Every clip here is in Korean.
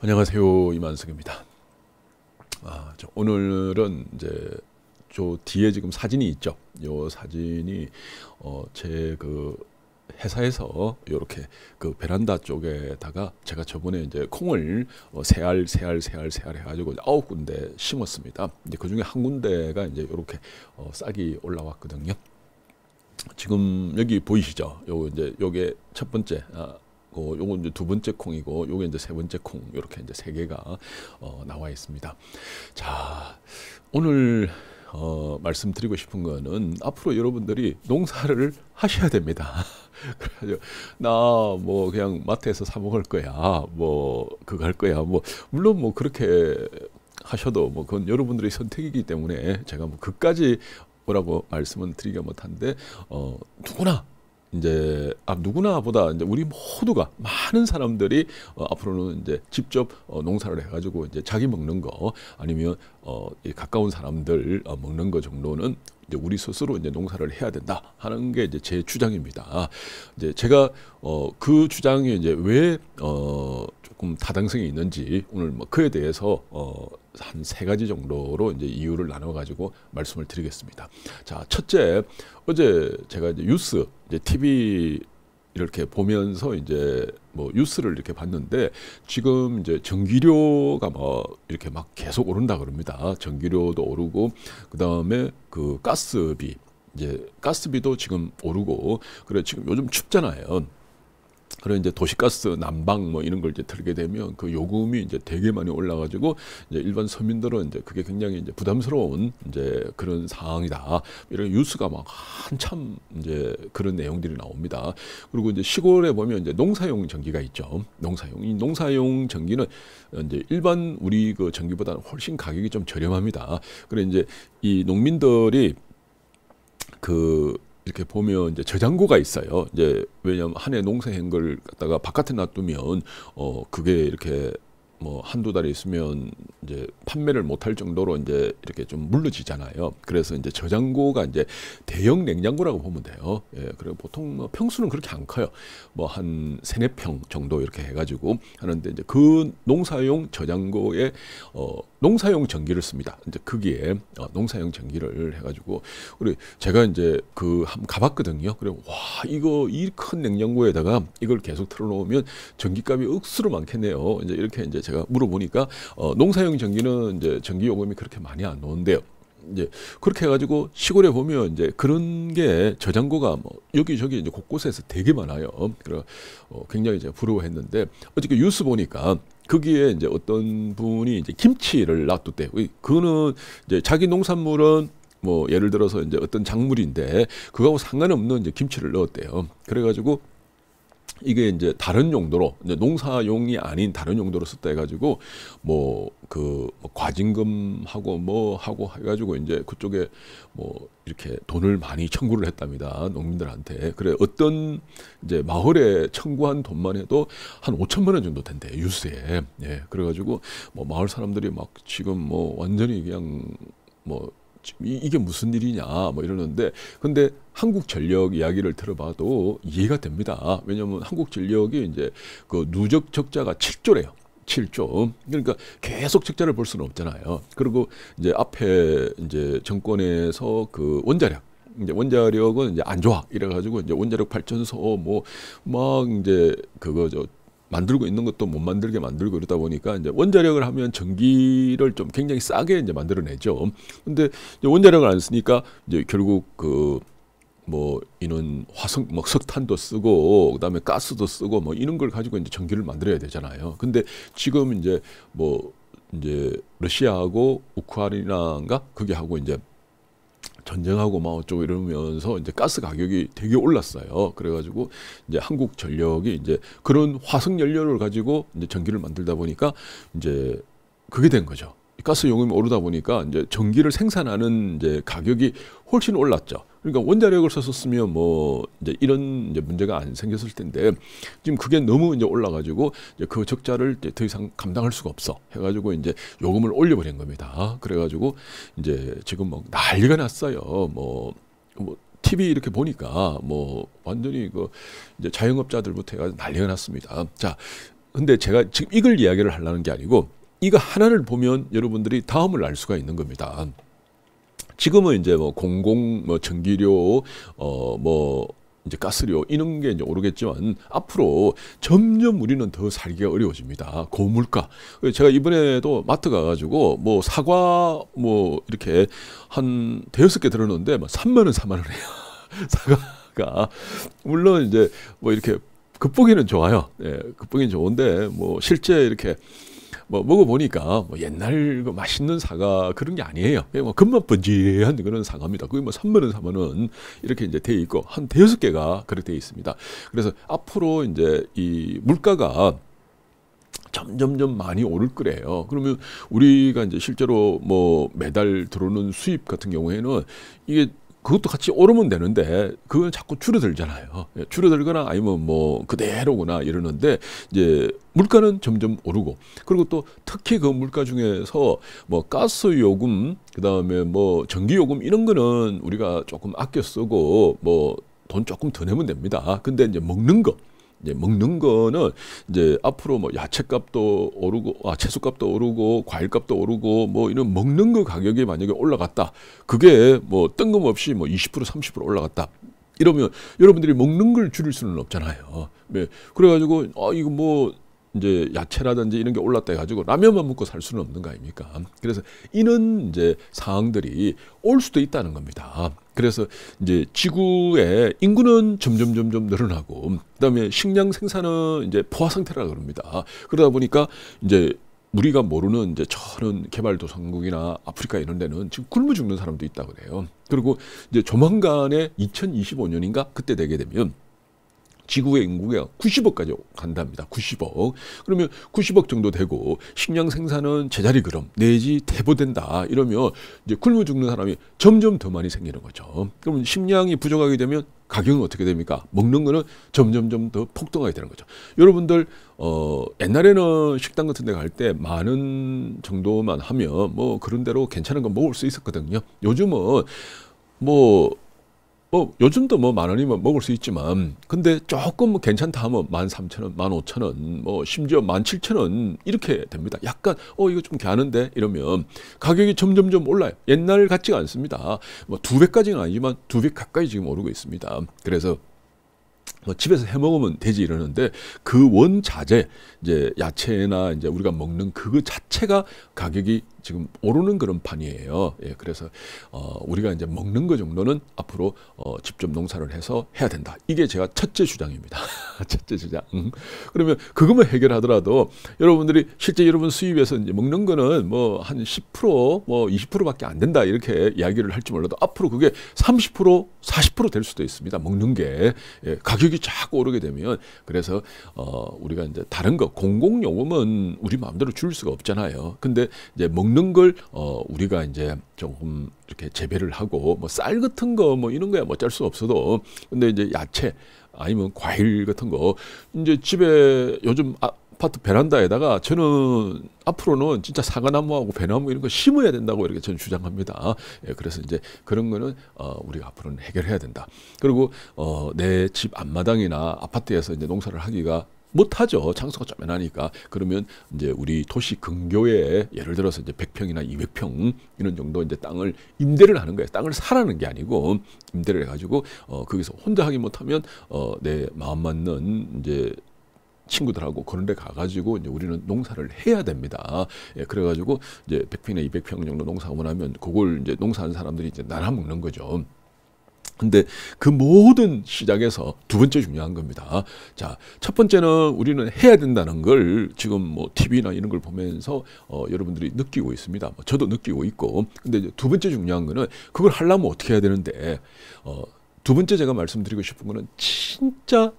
안녕하세요 이만석입니다. 아, 오늘은 이제 저 뒤에 지금 사진이 있죠. 요 사진이 어, 제그 회사에서 이렇게 그 베란다 쪽에다가 제가 저번에 이제 콩을 어, 세알 세알 세알 세알 해가지고 아홉 군데 심었습니다. 이제 그 중에 한 군데가 이제 이렇게 어, 싹이 올라왔거든요. 지금 여기 보이시죠? 요 이제 요게 첫 번째. 아, 콩요건 어, 이제 두 번째 콩이고 요게 이제 세 번째 콩 이렇게 이제 세 개가 어, 나와 있습니다. 자 오늘 어, 말씀드리고 싶은 거는 앞으로 여러분들이 농사를 하셔야 됩니다. 그래서 나뭐 그냥 마트에서 사 먹을 거야, 뭐 그거 할 거야, 뭐 물론 뭐 그렇게 하셔도 뭐 그건 여러분들의 선택이기 때문에 제가 뭐 그까지 뭐라고 말씀은 드리기 못한데 어, 누구나 이제 아, 누구나보다 이제 우리 모두가 많은 사람들이 어, 앞으로는 이제 직접 어, 농사를 해가지고 이제 자기 먹는 거 아니면 어, 이 가까운 사람들 어, 먹는 거 정도는 이제 우리 스스로 이제 농사를 해야 된다 하는 게 이제 제 주장입니다. 이제 제가 어, 그 주장이 이제 왜 어, 조금 타당성이 있는지 오늘 뭐 그에 대해서 어, 한세 가지 정도로 이제 이유를 나눠 가지고 말씀을 드리겠습니다. 자 첫째 어제 제가 이제 뉴스 이제 TV 이렇게 보면서 이제 뭐 뉴스를 이렇게 봤는데 지금 이제 전기료가 뭐 이렇게 막 계속 오른다 그럽니다. 전기료도 오르고 그다음에 그 가스비 이제 가스비도 지금 오르고 그래 지금 요즘 춥잖아요. 그런 이제 도시가스 난방 뭐 이런 걸 이제 틀게 되면 그 요금이 이제 되게 많이 올라가지고 이제 일반 서민들은 이제 그게 굉장히 이제 부담스러운 이제 그런 상황이다 이런 뉴스가 막 한참 이제 그런 내용들이 나옵니다. 그리고 이제 시골에 보면 이제 농사용 전기가 있죠. 농사용 이 농사용 전기는 이제 일반 우리 그 전기보다는 훨씬 가격이 좀 저렴합니다. 그래 이제 이 농민들이 그 이렇게 보면 이제 저장고가 있어요. 이제 왜냐하면 한 해 농사한 걸 갖다가 바깥에 놔두면 어 그게 이렇게 뭐 한두 달 있으면 이제 판매를 못할 정도로 이제 이렇게 좀 물러지잖아요. 그래서 이제 저장고가 이제 대형 냉장고라고 보면 돼요. 예, 그리고 보통 뭐 평수는 그렇게 안 커요. 뭐 한 세네 평 정도 이렇게 해가지고 하는데 이제 그 농사용 저장고에 어 농사용 전기를 씁니다. 이제 거기에 어, 농사용 전기를 해가지고 우리 제가 이제 그한 가봤거든요. 그리고 와 이거 이 큰 냉장고에다가 이걸 계속 틀어놓으면 전기값이 억수로 많겠네요. 이제 이렇게 이제 제가 물어보니까 어, 농사용 전기는 이제 전기 요금이 그렇게 많이 안 나온대요. 이제 그렇게 해가지고 시골에 보면 이제 그런 게 저장고가 뭐 여기저기 이제 곳곳에서 되게 많아요. 그래 어, 굉장히 이제 부러워했는데 어저께 뉴스 보니까 거기에 이제 어떤 분이 이제 김치를 놔뒀대. 요 그거는 이제 자기 농산물은 뭐 예를 들어서 이제 어떤 작물인데 그거하고 상관없는 이제 김치를 넣었대요. 그래가지고 이게 이제 다른 용도로 이제 농사용이 아닌 다른 용도로 썼다 해가지고 뭐그 뭐 과징금하고 뭐 하고 해가지고 이제 그쪽에 뭐 이렇게 돈을 많이 청구를 했답니다 농민들한테 그래 어떤 이제 마을에 청구한 돈만 해도 한 5천만 원 정도 된대 유세에 예 그래가지고 뭐 마을 사람들이 막 지금 뭐 완전히 그냥 뭐 이, 게 무슨 일이냐 뭐 이러는데 근데 한국 전력 이야기를 들어봐도 이해가 됩니다. 왜냐하면 한국 전력이 이제 그 누적 적자가 7조래요. 7조. 그러니까 계속 적자를 볼 수는 없잖아요. 그리고 이제 앞에 이제 정권에서 그 원자력 이제 원자력은 이제 안 좋아 이래가지고 이제 원자력 발전소 뭐 막 이제 그거 저 만들고 있는 것도 못 만들게 만들고 이러다 보니까 이제 원자력을 하면 전기를 좀 굉장히 싸게 이제 만들어내죠. 근데 이제 원자력을 안 쓰니까 이제 결국 그 뭐 이런 화석 뭐 석탄도 쓰고 그다음에 가스도 쓰고 뭐 이런 걸 가지고 이제 전기를 만들어야 되잖아요. 근데 지금 이제 뭐 이제 러시아하고 우크라이나인가 그게 하고 이제 전쟁하고 막 어쩌고 이러면서 이제 가스 가격이 되게 올랐어요. 그래가지고 이제 한국 전력이 이제 그런 화석 연료를 가지고 이제 전기를 만들다 보니까 이제 그게 된 거죠. 가스 용음이 오르다 보니까 이제 전기를 생산하는 이제 가격이 훨씬 올랐죠. 그러니까 원자력을 썼었으면 뭐 이제 이런 이제 문제가 안 생겼을 텐데 지금 그게 너무 이제 올라가지고 이제 그 적자를 이제 더 이상 감당할 수가 없어 해가지고 이제 요금을 올려버린 겁니다. 그래가지고 이제 지금 막 뭐 난리가 났어요. 뭐뭐 TV 뭐 이렇게 보니까 뭐 완전히 그 이제 자영업자들부터 해가 난리가 났습니다. 자, 근데 제가 지금 이걸 이야기를 하려는 게 아니고 이거 하나를 보면 여러분들이 다음을 알 수가 있는 겁니다. 지금은 이제 뭐 공공 뭐 전기료 어 뭐 이제 가스료 이런 게 이제 오르겠지만 앞으로 점점 우리는 더 살기가 어려워집니다. 고물가. 제가 이번에도 마트 가가지고 뭐 사과 뭐 이렇게 한 대여섯 개 들었는데 3만 원, 4만 원이에요. 사과가 물론 이제 뭐 이렇게 급보기는 좋아요. 예, 급보기는 좋은데 뭐 실제 이렇게 뭐 먹어보니까 뭐 옛날 그 맛있는 사과 그런 게 아니에요. 예, 뭐 금맛 번지한 그런 사과입니다. 그게 뭐 3만 원, 4만 원 이렇게 이제 돼 있고 한 대여섯 개가 그렇게 돼 있습니다. 그래서 앞으로 이제 이 물가가 점점점 많이 오를 거래요. 그러면 우리가 이제 실제로 뭐 매달 들어오는 수입 같은 경우에는 이게 그것도 같이 오르면 되는데 그건 자꾸 줄어들잖아요. 예, 줄어들거나 아니면 뭐 그대로구나 이러는데 이제 물가는 점점 오르고 그리고 또 특히 그 물가 중에서 뭐 가스 요금 그다음에 뭐 전기 요금 이런 거는 우리가 조금 아껴 쓰고 뭐 돈 조금 더 내면 됩니다. 근데 이제 먹는 거 이제 먹는 거는 이제 앞으로 뭐 야채값도 오르고 아 채소값도 오르고 과일값도 오르고 뭐 이런 먹는 거 가격이 만약에 올라갔다. 그게 뭐 뜬금없이 뭐 20% 30% 올라갔다. 이러면 여러분들이 먹는 걸 줄일 수는 없잖아요. 네. 그래가지고 아 이거 뭐 이제 야채라든지 이런 게 올랐다 해가지고 라면만 먹고 살 수는 없는 거 아닙니까? 그래서 이런 이제 상황들이 올 수도 있다는 겁니다. 그래서 이제 지구의 인구는 점점 점점 늘어나고 그다음에 식량 생산은 이제 포화 상태라 그럽니다. 그러다 보니까 이제 우리가 모르는 이제 저런 개발도상국이나 아프리카 이런 데는 지금 굶어 죽는 사람도 있다 고 그래요. 그리고 이제 조만간에 2025년인가 그때 되게 되면 지구의 인구가 90억까지 간답니다. 90억. 그러면 90억 정도 되고 식량 생산은 제자리 그럼 내지 대보된다. 이러면 이제 굶어 죽는 사람이 점점 더 많이 생기는 거죠. 그러면 식량이 부족하게 되면 가격은 어떻게 됩니까? 먹는 거는 점점점 더 폭등하게 되는 거죠. 여러분들 어 옛날에는 식당 같은 데 갈 때 많은 정도만 하면 뭐 그런 대로 괜찮은 거 먹을 수 있었거든요. 요즘은 뭐뭐 요즘도 뭐 만 원이면 먹을 수 있지만 근데 조금 괜찮다 하면 만 삼천 원, 만 오천 원, 뭐 심지어 만 칠천 원 이렇게 됩니다. 약간 어 이거 좀 괜찮은데 이러면 가격이 점점점 올라요. 옛날 같지가 않습니다. 뭐두 배까지는 아니지만 두 배 가까이 지금 오르고 있습니다. 그래서 뭐 집에서 해 먹으면 되지 이러는데 그 원자재 이제 야채나 이제 우리가 먹는 그거 자체가 가격이 지금 오르는 그런 판이에요. 예, 그래서 어, 우리가 이제 먹는 것 정도는 앞으로 어, 직접 농사를 해서 해야 된다. 이게 제가 첫째 주장입니다. 첫째 주장. 음. 그러면 그것만 해결하더라도 여러분들이 실제 여러분 수입에서 이제 먹는 거는 뭐 한 10%뭐 20%밖에 안 된다 이렇게 이야기를 할지 몰라도 앞으로 그게 30% 40%될 수도 있습니다. 먹는 게 예, 가격이 자꾸 오르게 되면 그래서 어, 우리가 이제 다른 거 공공요금은 우리 마음대로 줄 수가 없잖아요. 근데 이제 먹는 없는 걸 어, 우리가 이제 조금 이렇게 재배를 하고 뭐 쌀 같은 거 뭐 이런 거야 뭐짤수 없어도 근데 이제 야채 아니면 과일 같은 거 이제 집에 요즘 아, 파트 베란다에다가 저는 앞으로는 진짜 사과나무하고 배나무 이런 거 심어야 된다고 이렇게 저는 주장합니다. 예, 그래서 이제 그런 거는 어, 우리가 앞으로는 해결해야 된다. 그리고 어, 내 집 앞마당이나 아파트에서 이제 농사를 하기가 못하죠. 장소가 쪼매나니까. 그러면 이제 우리 도시 근교에 예를 들어서 이제 100평이나 200평 이런 정도 이제 땅을 임대를 하는 거예요. 땅을 사라는 게 아니고 임대를 해가지고 어, 거기서 혼자 하기 못하면 어, 내 마음 맞는 이제 친구들하고 그런 데 가가지고 이제 우리는 농사를 해야 됩니다. 예, 그래가지고 이제 100평이나 200평 정도 농사하고 나면 그걸 이제 농사하는 사람들이 이제 나눠 먹는 거죠. 근데 그 모든 시작에서 두 번째 중요한 겁니다. 자, 첫 번째는 우리는 해야 된다는 걸 지금 뭐 TV나 이런 걸 보면서 어, 여러분들이 느끼고 있습니다. 뭐 저도 느끼고 있고. 근데 두 번째 중요한 거는 그걸 하려면 어떻게 해야 되는데, 어, 두 번째 제가 말씀드리고 싶은 거는 진짜,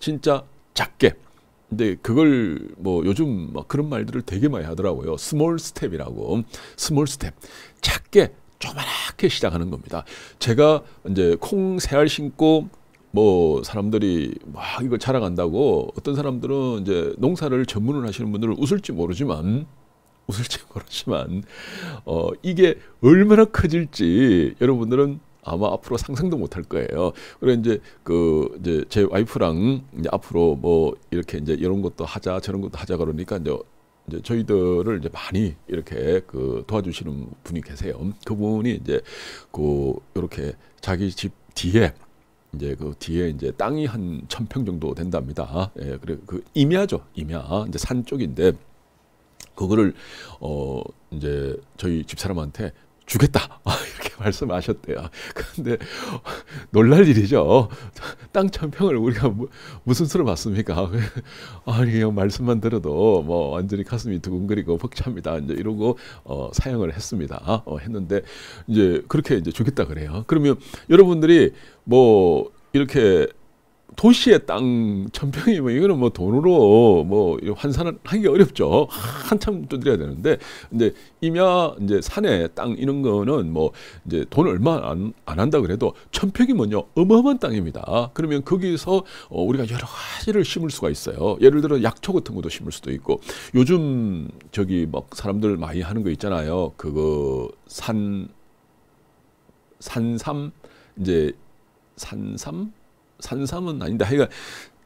진짜 작게. 근데 그걸 뭐 요즘 막 그런 말들을 되게 많이 하더라고요. 스몰 스텝이라고. 스몰 스텝. 작게 조만하게 시작하는 겁니다. 제가 이제 콩세알 심고 뭐 사람들이 막 이걸 자랑한다고 어떤 사람들은 이제 농사를 전문을 하시는 분들은 웃을지 모르지만 웃을지 모르지만 어 이게 얼마나 커질지 여러분들은 아마 앞으로 상상도 못할 거예요. 그래 이제 그 이제 제 와이프랑 이제 앞으로 뭐 이렇게 이제 이런 것도 하자 저런 것도 하자 그러니까 이제 이제 저희들을 이제 많이 이렇게 그 도와주시는 분이 계세요. 그분이 이제 그 이렇게 자기 집 뒤에 이제 그 뒤에 이제 땅이 한 천평 정도 된답니다. 예, 그래 그 임야죠, 임야. 이제 산 쪽인데 그거를 어 이제 저희 집사람한테 죽겠다 아, 이렇게 말씀하셨대요. 근데 놀랄 일이죠. 땅 천평을 우리가 무슨 수로 봤습니까? 아니 말씀만 들어도 뭐 완전히 가슴이 두근거리고 벅찹니다. 이제 이러고 어, 사용을 했습니다. 어, 했는데 이제 그렇게 이제 주겠다 그래요. 그러면 여러분들이 뭐 이렇게 도시의 땅 천평이면 뭐 이거는 뭐 돈으로 뭐 환산을 하기 어렵죠. 한참 두드려야 되는데 근데 임야 이제 산에 땅 이런 거는 뭐 이제 돈 얼마 안, 안 한다 그래도 천평이 뭐냐 어마어마한 땅입니다. 그러면 거기서 어, 우리가 여러 가지를 심을 수가 있어요. 예를 들어 약초 같은 것도 심을 수도 있고 요즘 저기 막 사람들 많이 하는 거 있잖아요. 그거 산 산삼 이제 산삼 산삼은 아닌데 하여간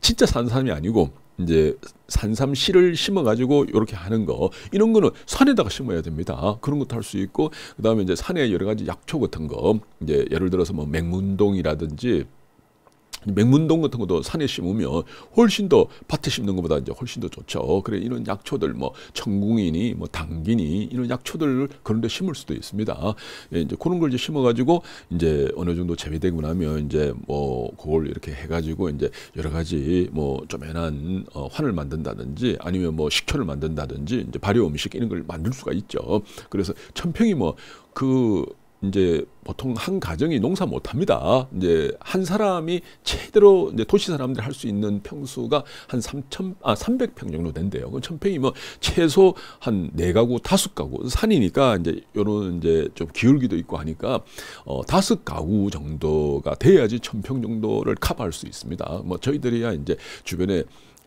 진짜 산삼이 아니고 이제 산삼 씨를 심어 가지고 이렇게 하는 거 이런 거는 산에다가 심어야 됩니다. 그런 것도 할 수 있고 그다음에 이제 산에 여러 가지 약초 같은 거 이제 예를 들어서 뭐 맹문동이라든지 맹문동 같은 것도 산에 심으면 훨씬 더 밭에 심는 것보다 이제 훨씬 더 좋죠. 그래 이런 약초들 뭐 청궁이니 뭐 당귀니 이런 약초들을 그런데 심을 수도 있습니다. 예, 이제 그런 걸 이제 심어가지고 이제 어느 정도 재배되고 나면 이제 뭐 그걸 이렇게 해가지고 이제 여러 가지 뭐 조그만한 어, 환을 만든다든지 아니면 뭐 식초를 만든다든지 이제 발효 음식 이런 걸 만들 수가 있죠. 그래서 천평이 뭐그 이제 보통 한 가정이 농사 못 합니다. 이제 한 사람이 최대로 이제 도시 사람들 할 수 있는 평수가 한 3천 아 300평 정도 된대요. 그 1000평이면 최소 한 네 가구 다섯 가구 산이니까 이제 요런 이제 좀 기울기도 있고 하니까 어 다섯 가구 정도가 돼야지 1000평 정도를 커버할 수 있습니다. 뭐 저희들이야 이제 주변에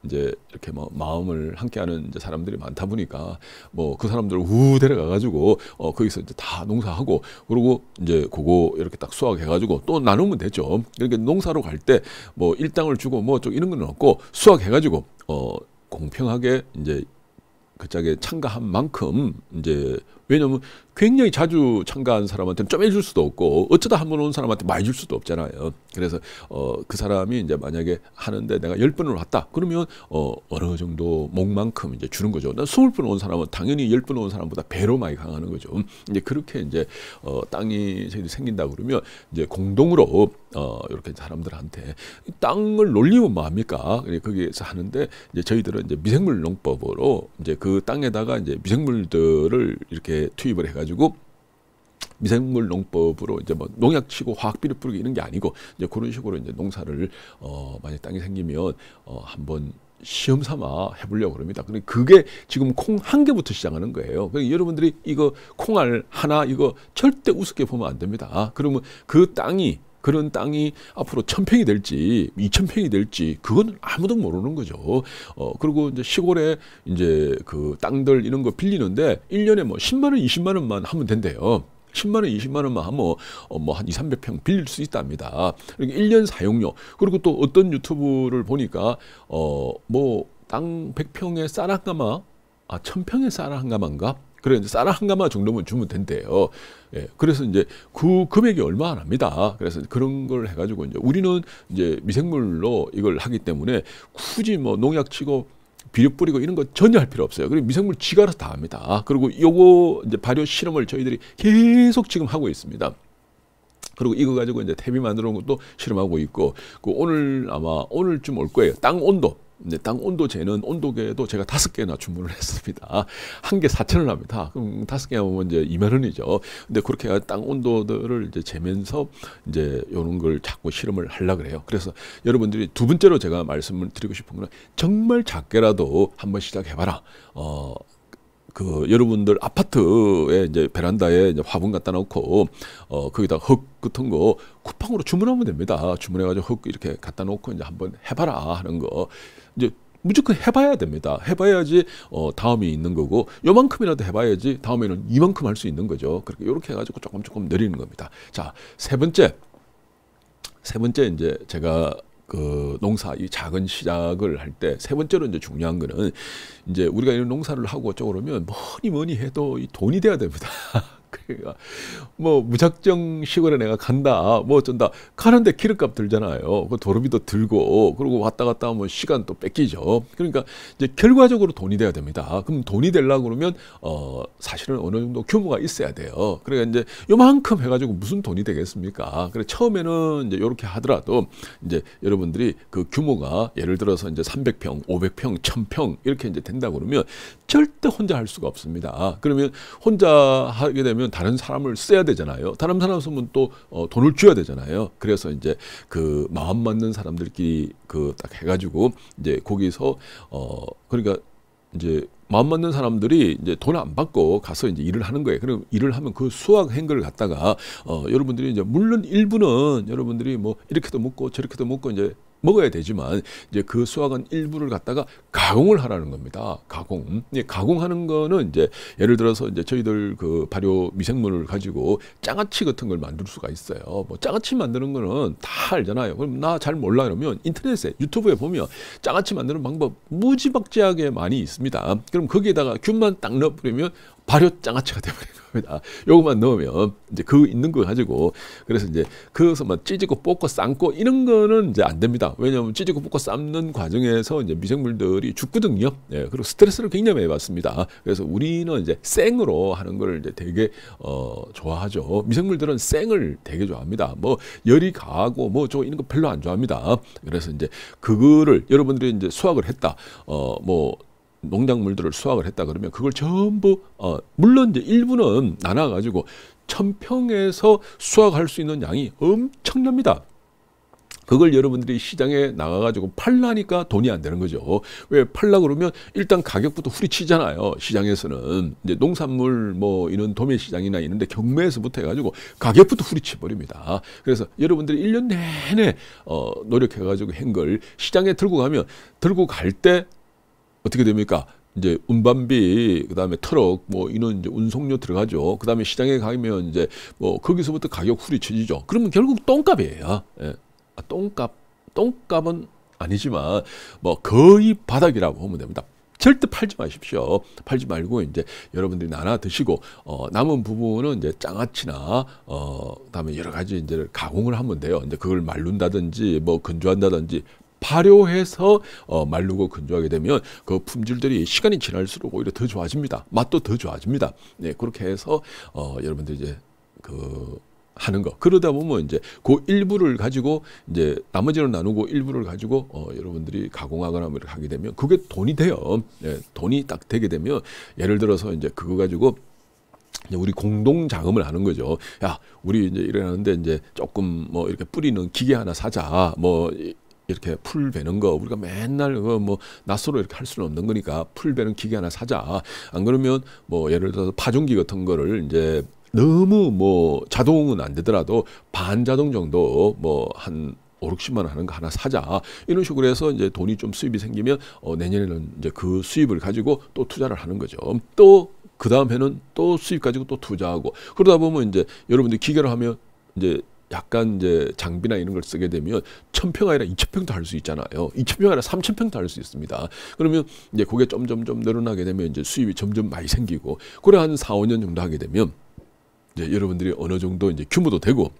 이제 이렇게 뭐 마음을 함께하는 이제 사람들이 많다 보니까 뭐 그 사람들을 우 데려가 가지고 어 거기서 이제 다 농사하고 그러고 이제 그거 이렇게 딱 수확해 가지고 또 나누면 되죠. 이렇게 농사로 갈 때 뭐 일당을 주고 뭐좀 이런 건 없고 수확해 가지고 어 공평하게 이제 그 짝에 참가한 만큼 이제 왜냐면 굉장히 자주 참가한 사람한테는 좀 해줄 수도 없고 어쩌다 한 번 온 사람한테 많이 줄 수도 없잖아요. 그래서 어, 그 사람이 이제 만약에 하는데 내가 열 번을 왔다 그러면 어, 어느 정도 목만큼 이제 주는 거죠. 난 스물 번 온 사람은 당연히 열 번 온 사람보다 배로 많이 강하는 거죠. 이제 그렇게 이제 어, 땅이 생긴다 그러면 이제 공동으로 어, 이렇게 사람들한테 땅을 놀리면 뭐합니까? 거기에서 하는데 이제 저희들은 이제 미생물 농법으로 이제 그 땅에다가 이제 미생물들을 이렇게 투입을 해가지고 미생물 농법으로 이제 뭐 농약 치고 화학비료 뿌리기 이런 게 아니고 이제 그런 식으로 이제 농사를 어 만약 땅이 생기면 어 한번 시험 삼아 해보려고 그럽니다. 근데 그게 지금 콩 한 개부터 시작하는 거예요. 그러니까 여러분들이 이거 콩알 하나 이거 절대 우습게 보면 안 됩니다. 아, 그러면 그 땅이 그런 땅이 앞으로 천평이 될지 이천평이 될지 그건 아무도 모르는 거죠. 어 그리고 이제 시골에 이제 그 땅들 이런 거 빌리는데 1년에뭐십만 원, 이십만 원만 하면 된대요. 1 0만 원, 2 0만 원만 하면 어, 뭐한 2, 3 0 0평 빌릴 수 있답니다. 그러니 1년 사용료. 그리고 또 어떤 유튜브를 보니까 어뭐땅1 0 0평에쌀한 가마 아0평에쌀한 가마인가? 그래 이제 쌀한 가마 정도만 주면 된대요. 예, 그래서 이제 그 금액이 얼마 안 합니다. 그래서 그런 걸 해가지고 이제 우리는 이제 미생물로 이걸 하기 때문에 굳이 뭐 농약 치고 비료 뿌리고 이런 거 전혀 할 필요 없어요. 그리고 미생물 지가 알아서 다 합니다. 그리고 요거 이제 발효 실험을 저희들이 계속 지금 하고 있습니다. 그리고 이거 가지고 이제 탭이 만들어 놓은 것도 실험하고 있고 그 오늘 아마 오늘쯤 올 거예요. 땅 온도 네, 땅 온도 재는 온도계도 제가 다섯 개나 주문을 했습니다. 한 개 사천을 합니다. 그럼 다섯 개 하면 이제 이만 원이죠. 근데 그렇게 해야 땅 온도들을 이제 재면서 이제 요런 걸 자꾸 실험을 하려 그래요. 그래서 여러분들이 두 번째로 제가 말씀을 드리고 싶은 거는 정말 작게라도 한번 시작해봐라. 어, 그 여러분들 아파트에 이제 베란다에 이제 화분 갖다 놓고 어 거기다 흙 같은 거 쿠팡으로 주문하면 됩니다. 주문해 가지고 흙 이렇게 갖다 놓고 이제 한번 해 봐라 하는 거. 이제 무조건 해봐야 됩니다. 해봐야지 어, 다음이 있는 거고 요만큼이라도 해봐야지 다음에는 이만큼 할 수 있는 거죠. 그렇게 이렇게 해가지고 조금 조금 늘리는 겁니다. 자 세 번째 세 번째 이제 제가 그 농사 이 작은 시작을 할 때 세 번째로 이제 중요한 거는 이제 우리가 이런 농사를 하고 어쩌고 그러면 뭐니 뭐니 해도 이 돈이 돼야 됩니다. 그러니까 뭐 무작정 시골에 내가 간다 뭐 어쩐다 가는데 기름값 들잖아요 그 도로비도 들고 그리고 왔다 갔다 하면 시간 또 뺏기죠 그러니까 이제 결과적으로 돈이 돼야 됩니다 그럼 돈이 되려고 그러면 어 사실은 어느 정도 규모가 있어야 돼요 그러니까 이제 요만큼 해가지고 무슨 돈이 되겠습니까 그래 처음에는 이제 요렇게 하더라도 이제 여러분들이 그 규모가 예를 들어서 이제 300평 500평 1000평 이렇게 이제 된다 고 그러면 절대 혼자 할 수가 없습니다 그러면 혼자 하게 되면 하려면 다른 사람을 써야 되잖아요. 다른 사람 쓰면 또 어, 돈을 줘야 되잖아요. 그래서 이제 그 마음 맞는 사람들끼리 그 딱 해가지고 이제 거기서 어 그러니까 이제 마음 맞는 사람들이 이제 돈 안 받고 가서 이제 일을 하는 거예요. 그럼 일을 하면 그 수학 행글을 갖다가 어 여러분들이 이제 물론 일부는 여러분들이 뭐 이렇게도 먹고 저렇게도 먹고 이제 먹어야 되지만 이제 그 수확은 일부를 갖다가 가공을 하라는 겁니다. 가공. 예, 가공하는 거는 이제 예를 들어서 이제 저희들 그 발효 미생물을 가지고 장아찌 같은 걸 만들 수가 있어요. 뭐 장아찌 만드는 거는 다 알잖아요. 그럼 나 잘 몰라 그러면 인터넷에 유튜브에 보면 장아찌 만드는 방법 무지막지하게 많이 있습니다. 그럼 거기에다가 균만 딱 넣어버리면 발효 장아찌가 되버린 겁니다. 요것만 넣으면 이제 그 있는 거 가지고 그래서 이제 그것을 막 찢고 뽑고 삶고 이런 거는 이제 안 됩니다. 왜냐하면 찢고 뽑고 삶는 과정에서 이제 미생물들이 죽거든요. 예, 그리고 스트레스를 굉장히 많이 받습니다. 그래서 우리는 이제 생으로 하는 걸 이제 되게 어, 좋아하죠. 미생물들은 생을 되게 좋아합니다. 뭐 열이 가고 뭐 저 이런 거 별로 안 좋아합니다. 그래서 이제 그거를 여러분들이 이제 수확을 했다. 어뭐 농작물들을 수확을 했다 그러면 그걸 전부 어, 물론 이제 일부는 나눠 가지고 천평에서 수확할 수 있는 양이 엄청납니다. 그걸 여러분들이 시장에 나가가지고 팔라니까 돈이 안 되는 거죠. 왜 팔라 그러면 일단 가격부터 후리치잖아요. 시장에서는 이제 농산물 뭐 이런 도매 시장이나 이런데 경매에서부터 해가지고 가격부터 후리치 버립니다. 그래서 여러분들이 1년 내내 어, 노력해가지고 행걸 시장에 들고 가면 들고 갈때 어떻게 됩니까? 이제 운반비, 그다음에 트럭 뭐 이런 이제 운송료 들어가죠. 그다음에 시장에 가면 이제 뭐 거기서부터 가격 후리쳐지죠. 그러면 결국 똥값이에요. 예. 아, 똥값, 똥값은 아니지만 뭐 거의 바닥이라고 보면 됩니다. 절대 팔지 마십시오. 팔지 말고 이제 여러분들이 나눠 드시고 어, 남은 부분은 이제 장아찌나 어, 그다음에 여러 가지 이제 가공을 하면 돼요. 이제 그걸 말룬다든지 뭐 건조한다든지 발효해서 어, 말르고 건조하게 되면 그 품질들이 시간이 지날수록 오히려 더 좋아집니다. 맛도 더 좋아집니다. 네, 그렇게 해서 어, 여러분들 이제 그 하는 거. 그러다 보면 이제 그 일부를 가지고 이제 나머지를 나누고 일부를 가지고 어, 여러분들이 가공하거나 뭐 이렇게 하게 되면 그게 돈이 돼요. 예, 돈이 딱 되게 되면 예를 들어서 이제 그거 가지고 이제 우리 공동 자금을 하는 거죠. 야, 우리 이제 일어나는데 이제 조금 뭐 이렇게 뿌리는 기계 하나 사자. 뭐 이렇게 풀 베는 거 우리가 맨날 그뭐 낯설어 이렇게 할 수는 없는 거니까 풀 베는 기계 하나 사자. 안 그러면 뭐 예를 들어서 파종기 같은 거를 이제 너무 뭐 자동은 안 되더라도 반자동 정도 뭐한 오6십만 하는 거 하나 사자. 이런 식으로 해서 이제 돈이 좀 수입이 생기면 어, 내년에는 이제 그 수입을 가지고 또 투자를 하는 거죠. 또 그 다음에는 또 수입 가지고 또 투자하고 그러다 보면 이제 여러분들 기계를 하면 이제 약간 이제 장비나 이런 걸 쓰게 되면 천평 아니라 이천평도 할 수 있잖아요. 이천평 아니라 삼천평도 할 수 있습니다. 그러면 이제 그게 점점점 늘어나게 되면 이제 수입이 점점 많이 생기고 그래 한 4, 5년 정도 하게 되면 이제 여러분들이 어느 정도 이제 규모도 되고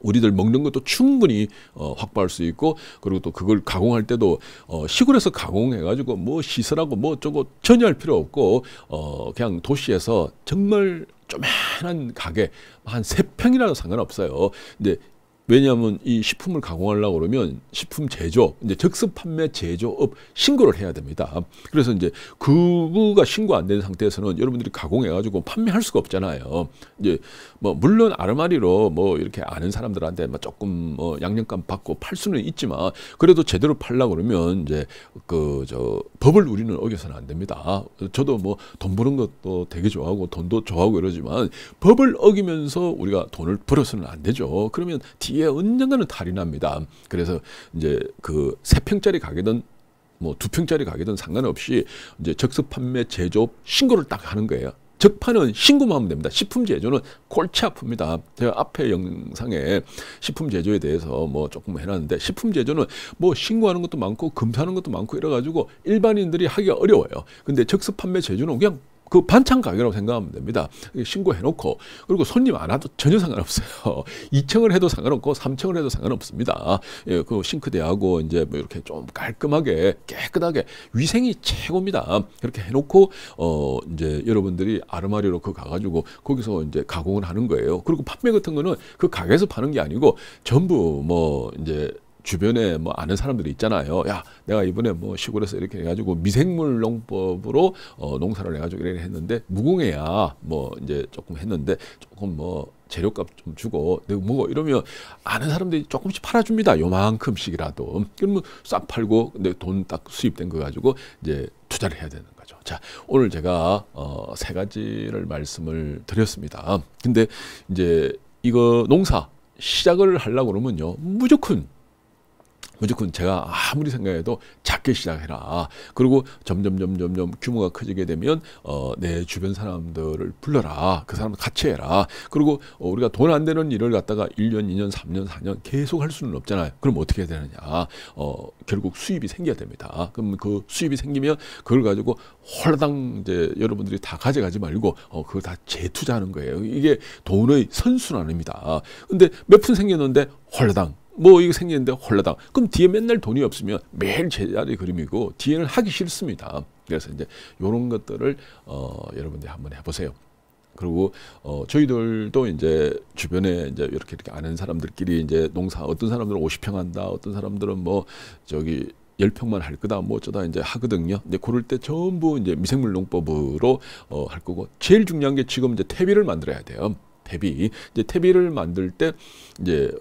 우리들 먹는 것도 충분히 어, 확보할 수 있고 그리고 또 그걸 가공할 때도 어, 시골에서 가공해가지고 뭐 시설하고 뭐 저거 전혀 할 필요 없고 어, 그냥 도시에서 정말 조그만한 가게 한 세 평이라도 상관없어요. 근데 왜냐하면 이 식품을 가공하려고 그러면 식품 제조, 이제 적습 판매 제조업 신고를 해야 됩니다. 그래서 이제 그거가 신고 안 된 상태에서는 여러분들이 가공해가지고 판매할 수가 없잖아요. 이제 뭐 물론 아르마리로 뭐 이렇게 아는 사람들한테 막 뭐 조금 뭐 양념값 받고 팔 수는 있지만 그래도 제대로 팔라 그러면 이제 그 저 법을 우리는 어겨서는 안 됩니다. 저도 뭐 돈 버는 것도 되게 좋아하고 돈도 좋아하고 이러지만 법을 어기면서 우리가 돈을 벌어서는 안 되죠. 그러면 뒤에 거기에 예, 언젠가는 탈이 납니다. 그래서 이제 그 세 평짜리 가게든 뭐 두 평짜리 가게든 상관없이 이제 적습 판매 제조업 신고를 딱 하는 거예요. 적판은 신고만 하면 됩니다. 식품 제조는 골치 아픕니다. 제가 앞에 영상에 식품 제조에 대해서 뭐 조금 해놨는데 식품 제조는 뭐 신고하는 것도 많고 검사하는 것도 많고 이래가지고 일반인들이 하기가 어려워요. 근데 적습 판매 제조는 그냥 그 반찬 가게라고 생각하면 됩니다. 신고해놓고 그리고 손님 안 와도 전혀 상관없어요. 2층을 해도 상관없고 3층을 해도 상관없습니다. 예, 그 싱크대하고 이제 뭐 이렇게 좀 깔끔하게 깨끗하게 위생이 최고입니다. 이렇게 해놓고 어 이제 여러분들이 아르마리로 그 가가지고 거기서 이제 가공을 하는 거예요. 그리고 판매 같은 거는 그 가게에서 파는 게 아니고 전부 뭐 이제 주변에 뭐 아는 사람들이 있잖아요. 야, 내가 이번에 뭐 시골에서 이렇게 해가지고 미생물 농법으로 어, 농사를 해가지고 이렇게 했는데 무궁해야뭐 이제 조금 했는데 조금 뭐 재료값 좀 주고 내가 네, 뭐 이러면 아는 사람들이 조금씩 팔아줍니다. 요만큼씩이라도 그러면 싹 팔고 내돈딱 수입된 거 가지고 이제 투자를 해야 되는 거죠. 자 오늘 제가 어, 세 가지를 말씀을 드렸습니다. 근데 이제 이거 농사 시작을 하려고 그러면요 무조건 무조건 제가 아무리 생각해도 작게 시작해라. 그리고 점점 점점점 규모가 커지게 되면 어, 내 주변 사람들을 불러라. 그 사람 같이 해라. 그리고 어, 우리가 돈 안 되는 일을 갖다가 1년, 2년, 3년, 4년 계속 할 수는 없잖아요. 그럼 어떻게 해야 되느냐? 어, 결국 수입이 생겨야 됩니다. 그럼 그 수입이 생기면 그걸 가지고 홀라당 이제 여러분들이 다 가져가지 말고 어, 그걸 다 재투자하는 거예요. 이게 돈의 선순환입니다. 근데 몇 푼 생겼는데 홀라당 뭐 이거 생기는데 홀라당. 그럼 뒤에 맨날 돈이 없으면 매일 제자리 그림이고 뒤에는 하기 싫습니다. 그래서 이제 이런 것들을 어, 여러분들 한번 해보세요. 그리고 어, 저희들도 이제 주변에 이제 이렇게 이렇게 아는 사람들끼리 이제 농사 어떤 사람들은 50평 한다, 어떤 사람들은 뭐 저기 열평만할 거다 뭐 어쩌다 이제 하거든요. 근데 그럴 때 전부 이제 미생물 농법으로 어, 할 거고 제일 중요한 게 지금 이제 퇴비를 만들어야 돼요. 퇴비. 이제 퇴비를 만들 때 이제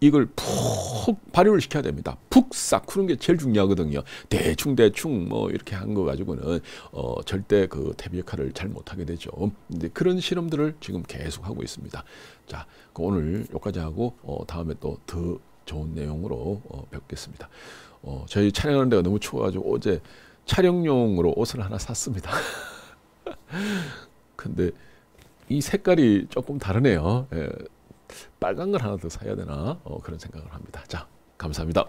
이걸 푹 발효를 시켜야 됩니다. 푹 싹 푸는 게 제일 중요하거든요. 대충 대충 뭐 이렇게 한 거 가지고는 어 절대 그 퇴비 역할을 잘 못하게 되죠. 근데 그런 실험들을 지금 계속 하고 있습니다. 자, 그 오늘 여기까지 하고 어 다음에 또 더 좋은 내용으로 어 뵙겠습니다. 어 저희 촬영하는 데가 너무 추워가지고 어제 촬영용으로 옷을 하나 샀습니다. 근데 이 색깔이 조금 다르네요. 예. 빨간 걸 하나 더 사야 되나 어, 그런 생각을 합니다. 자, 감사합니다.